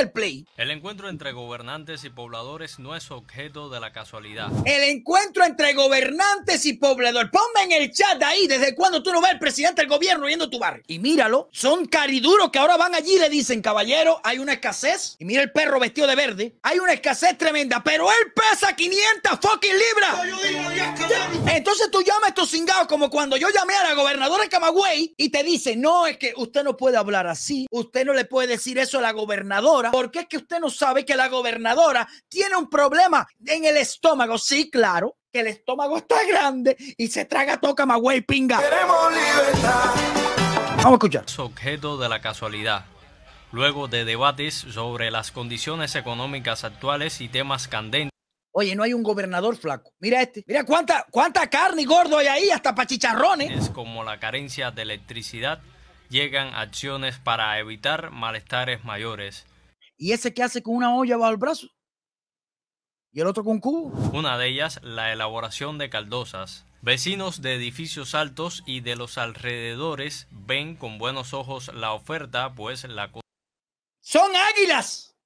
el play? El encuentro entre gobernantes y pobladores no es objeto de la casualidad. El encuentro entre gobernantes y pobladores. Ponme en el chat ahí desde cuando tú no ves al presidente del gobierno yendo a tu barrio. Y míralo, son cariduros que ahora van allí y le dicen, caballero, hay una escasez. Y mira el perro vestido de verde. Hay una escasez tremenda, pero él pesa 500 fucking libras. Entonces tú llamas a estos cingados como cuando yo llamé a la gobernadora de Camagüey y te dice, no, es que usted no puede hablar así, usted no le puede decir eso a la gobernadora ¿Por qué es que usted no sabe que la gobernadora tiene un problema en el estómago. Sí, claro, que el estómago está grande y se traga toca magüey pinga. Queremos libertad. Vamos a escuchar. objeto de la casualidad. Luego de debates sobre las condiciones económicas actuales y temas candentes. Oye, no hay un gobernador flaco. Mira este. Mira cuánta, cuánta carne y gordo hay ahí, hasta para chicharrones. Es como la carencia de electricidad. Llegan acciones para evitar malestares mayores. Y ese que hace con una olla bajo el brazo. Y el otro con cubo. Una de ellas, la elaboración de caldosas. Vecinos de edificios altos y de los alrededores ven con buenos ojos la oferta, pues la... Son águilas.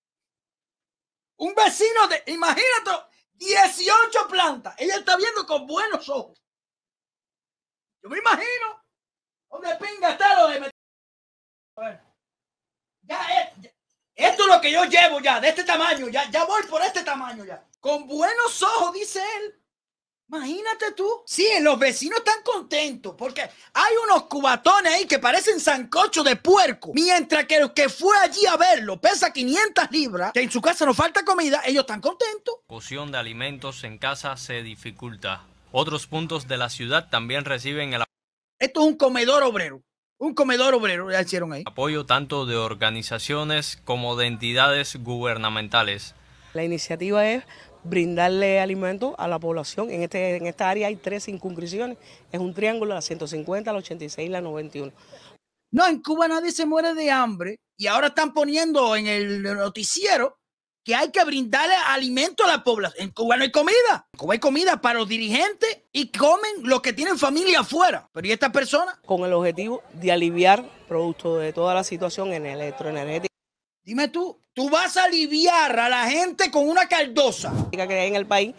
Un vecino de... Imagínate, 18 plantas. Ella está viendo con buenos ojos. Yo me imagino. ¿Dónde pinga está lo de lo que yo llevo ya, de este tamaño, ya, ya voy por este tamaño ya. Con buenos ojos, dice él. Imagínate tú. Sí, los vecinos están contentos porque hay unos cubatones ahí que parecen sancocho de puerco. Mientras que el que fue allí a verlo pesa 500 libras, que en su casa no falta comida, ellos están contentos. Cocción de alimentos en casa se dificulta. Otros puntos de la ciudad también reciben el... Esto es un comedor obrero. Un comedor obrero ya hicieron ahí. Apoyo tanto de organizaciones como de entidades gubernamentales. La iniciativa es brindarle alimento a la población. En, este, en esta área hay tres incumpliciones. Es un triángulo, la 150, la 86 y la 91. No, en Cuba nadie se muere de hambre y ahora están poniendo en el noticiero que hay que brindarle alimento a la población. En Cuba no hay comida. En Cuba hay comida para los dirigentes y comen los que tienen familia afuera. Pero ¿y estas personas? Con el objetivo de aliviar, producto de toda la situación en el electroenergética. Dime tú, tú vas a aliviar a la gente con una caldosa. Que en el país,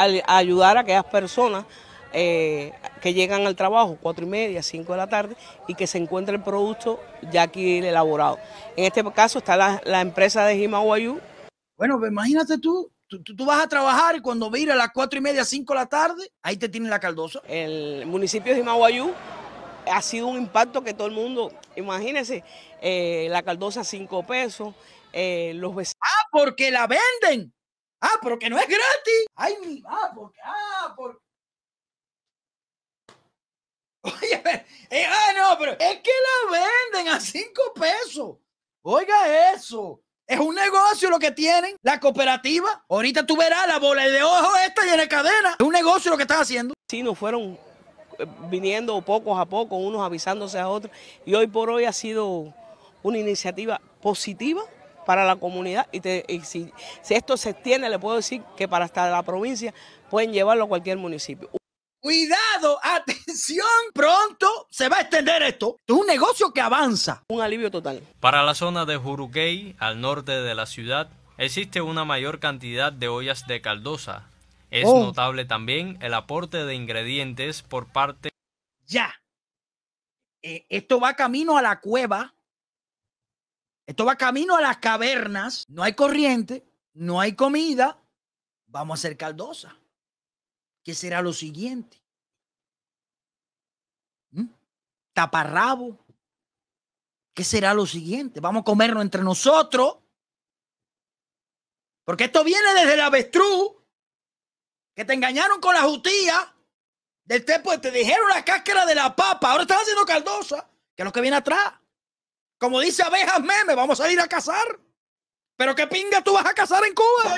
eh, a ayudar a aquellas personas eh, que llegan al trabajo, cuatro y media, cinco de la tarde, y que se encuentre el producto ya aquí elaborado. En este caso está la, empresa de Guayú. Bueno, pues, imagínate tú, tú, vas a trabajar y cuando vira a las cuatro y media, cinco de la tarde, ahí te tiene la caldosa. El municipio de Himaguayú ha sido un impacto que todo el mundo, imagínese, eh, la caldosa a cinco pesos, eh, los vecinos. Ah, porque la venden. Ah, porque no es gratis. Ay, mi, ah, porque, ah, porque. Oye, eh, ah, no, pero es que la venden a cinco pesos. Oiga eso. Es un negocio lo que tienen, la cooperativa. Ahorita tú verás la bola de ojo esta llena de cadena. Es un negocio lo que están haciendo. Sí, nos fueron eh, viniendo pocos a poco, unos avisándose a otros. Y hoy por hoy ha sido una iniciativa positiva para la comunidad y, si, esto se extiende, le puedo decir que para hasta la provincia pueden llevarlo a cualquier municipio. Cuidado, atención, pronto se va a extender esto. Es un negocio que avanza. Un alivio total. Para la zona de Juruquey, al norte de la ciudad, existe una mayor cantidad de ollas de caldosa. Es oh. notable también el aporte de ingredientes por parte... Ya. Eh, esto va camino a la cueva. Esto va camino a las cavernas. No hay corriente, no hay comida. Vamos a hacer caldosa. ¿Qué será lo siguiente. ¿Mm? Taparrabo. ¿Qué será lo siguiente? Vamos a comernos entre nosotros. Porque esto viene desde la avestruz. Que te engañaron con la jutía. Del tepo, pues, te dijeron la cáscara de la papa. Ahora estás haciendo caldosa. Que es lo que viene atrás. Como dice abejas meme, vamos a ir a cazar. Pero qué pinga tú vas a cazar en Cuba.